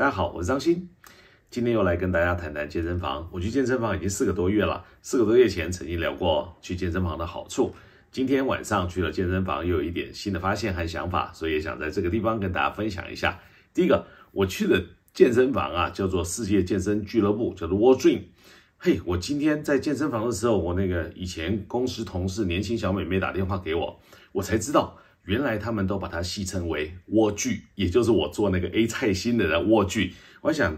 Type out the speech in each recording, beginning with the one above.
大家好，我是张鑫，今天又来跟大家谈谈健身房。我去健身房已经四个多月了，四个多月前曾经聊过去健身房的好处。今天晚上去了健身房，又有一点新的发现和想法，所以也想在这个地方跟大家分享一下。第一个，我去的健身房啊，叫做世界健身俱乐部，叫做 World Dream。嘿，我今天在健身房的时候，我那个以前公司同事年轻小美妹打电话给我，我才知道。原来他们都把它戏称为莴苣，也就是我做那个 A 菜心的莴苣。我想，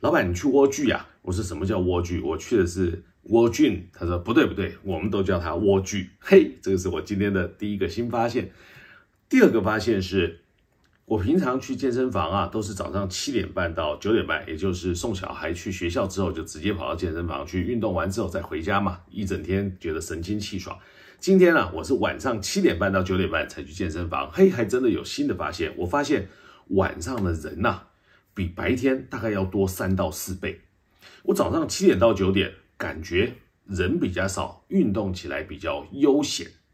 老板你去莴苣呀？我说什么叫莴苣？我去的是莴苣。他说不对不对，我们都叫它莴苣。嘿，这个是我今天的第一个新发现。第二个发现是。我平常去健身房啊，都是早上七点半到九点半，也就是送小孩去学校之后，就直接跑到健身房去运动完之后再回家嘛，一整天觉得神清气爽。今天呢，我是晚上七点半到九点半才去健身房，嘿，还真的有新的发现。我发现晚上的人呐，比白天大概要多三到四倍。我早上七点到九点，感觉人比较少，运动起来比较悠闲。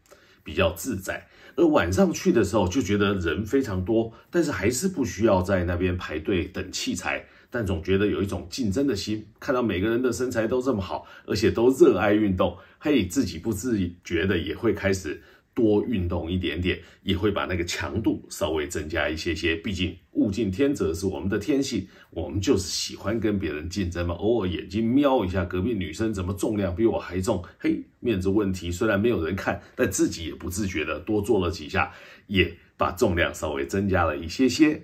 比较自在，而晚上去的时候就觉得人非常多，但是还是不需要在那边排队等器材，但总觉得有一种竞争的心，看到每个人的身材都这么好，而且都热爱运动，嘿，自己不自觉的也会开始。多运动一点点，也会把那个强度稍微增加一些些。毕竟物竞天择是我们的天性，我们就是喜欢跟别人竞争嘛。偶尔眼睛瞄一下隔壁女生怎么重量比我还重，嘿，面子问题虽然没有人看，但自己也不自觉的多做了几下，也把重量稍微增加了一些些。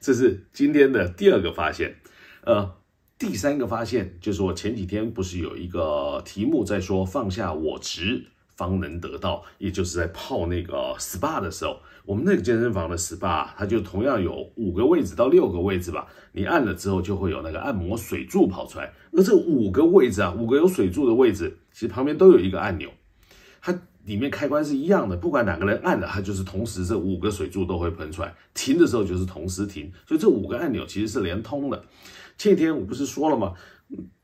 这是今天的第二个发现。呃，第三个发现就是我前几天不是有一个题目在说放下我执。方能得到，也就是在泡那个 SPA 的时候，我们那个健身房的 SPA，它就同样有五个位置到六个位置吧。你按了之后，就会有那个按摩水柱跑出来。而这五个位置啊，五个有水柱的位置，其实旁边都有一个按钮，它里面开关是一样的。不管哪个人按了，它就是同时这五个水柱都会喷出来，停的时候就是同时停。所以这五个按钮其实是连通的。前天我不是说了吗？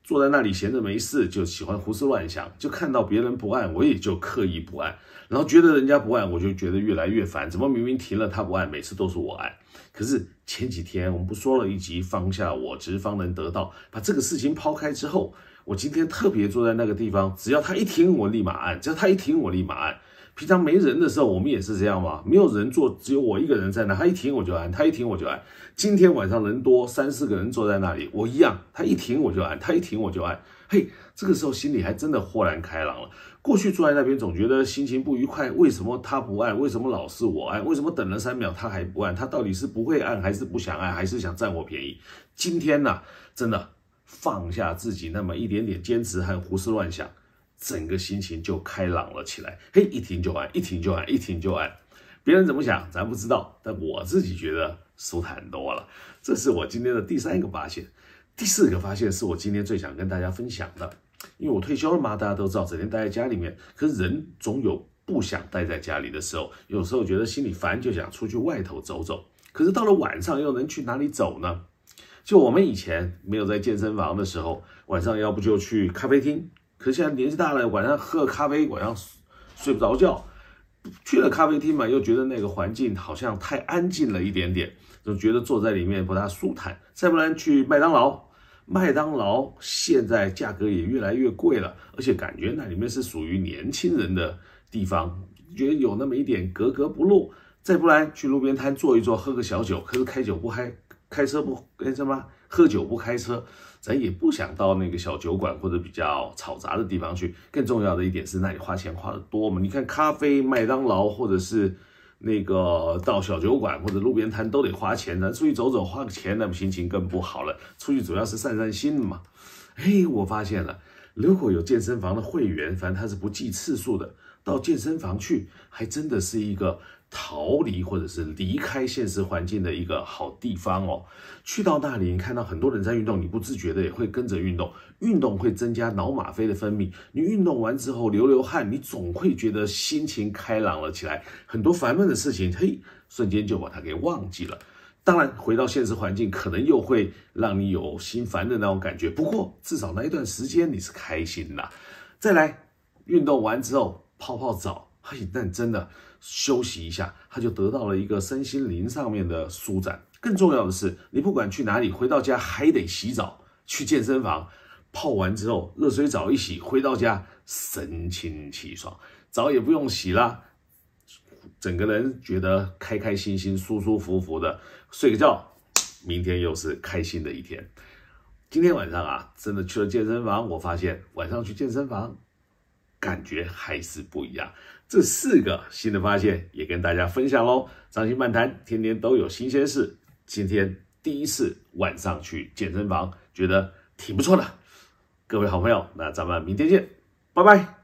坐在那里闲着没事，就喜欢胡思乱想，就看到别人不按，我也就刻意不按，然后觉得人家不按，我就觉得越来越烦。怎么明明停了他不按，每次都是我按？可是前几天我们不说了一集放下我执方能得到，把这个事情抛开之后，我今天特别坐在那个地方，只要他一停，我立马按；只要他一停，我立马按。平常没人的时候，我们也是这样嘛，没有人坐，只有我一个人在那。他一停我就按，他一停我就按。今天晚上人多，三四个人坐在那里，我一样。他一停我就按，他一停我就按。嘿，这个时候心里还真的豁然开朗了。过去坐在那边总觉得心情不愉快，为什么他不按？为什么老是我按？为什么等了三秒他还不按？他到底是不会按，还是不想按，还是想占我便宜？今天呢，真的放下自己那么一点点坚持和胡思乱想。整个心情就开朗了起来，嘿，一停就安，一停就安，一停就安。别人怎么想，咱不知道，但我自己觉得舒坦多了。这是我今天的第三个发现，第四个发现是我今天最想跟大家分享的。因为我退休了嘛，大家都知道，整天待在家里面，可是人总有不想待在家里的时候，有时候觉得心里烦，就想出去外头走走。可是到了晚上，又能去哪里走呢？就我们以前没有在健身房的时候，晚上要不就去咖啡厅。可现在年纪大了，晚上喝咖啡晚上睡不着觉，去了咖啡厅嘛，又觉得那个环境好像太安静了一点点，就觉得坐在里面不大舒坦。再不然去麦当劳，麦当劳现在价格也越来越贵了，而且感觉那里面是属于年轻人的地方，觉得有那么一点格格不入。再不然去路边摊坐一坐，喝个小酒，可是开酒不嗨。开车不开车吗？喝酒不开车，咱也不想到那个小酒馆或者比较吵杂的地方去。更重要的一点是，那里花钱花的多嘛。你看咖啡、麦当劳，或者是那个到小酒馆或者路边摊都得花钱。咱出去走走花个钱，那不心情更不好了。出去主要是散散心嘛。嘿，我发现了，如果有健身房的会员，反正他是不计次数的。到健身房去，还真的是一个逃离或者是离开现实环境的一个好地方哦。去到那里，你看到很多人在运动，你不自觉的也会跟着运动。运动会增加脑吗啡的分泌，你运动完之后流流汗，你总会觉得心情开朗了起来，很多烦闷的事情，嘿，瞬间就把它给忘记了。当然，回到现实环境，可能又会让你有心烦的那种感觉。不过，至少那一段时间你是开心的。再来，运动完之后。泡泡澡，嘿，但真的休息一下，他就得到了一个身心灵上面的舒展。更重要的是，你不管去哪里，回到家还得洗澡；去健身房泡完之后，热水澡一洗，回到家神清气爽，澡也不用洗啦，整个人觉得开开心心、舒舒服服的，睡个觉，明天又是开心的一天。今天晚上啊，真的去了健身房，我发现晚上去健身房。感觉还是不一样，这四个新的发现也跟大家分享喽。张鑫漫谈，天天都有新鲜事。今天第一次晚上去健身房，觉得挺不错的。各位好朋友，那咱们明天见，拜拜。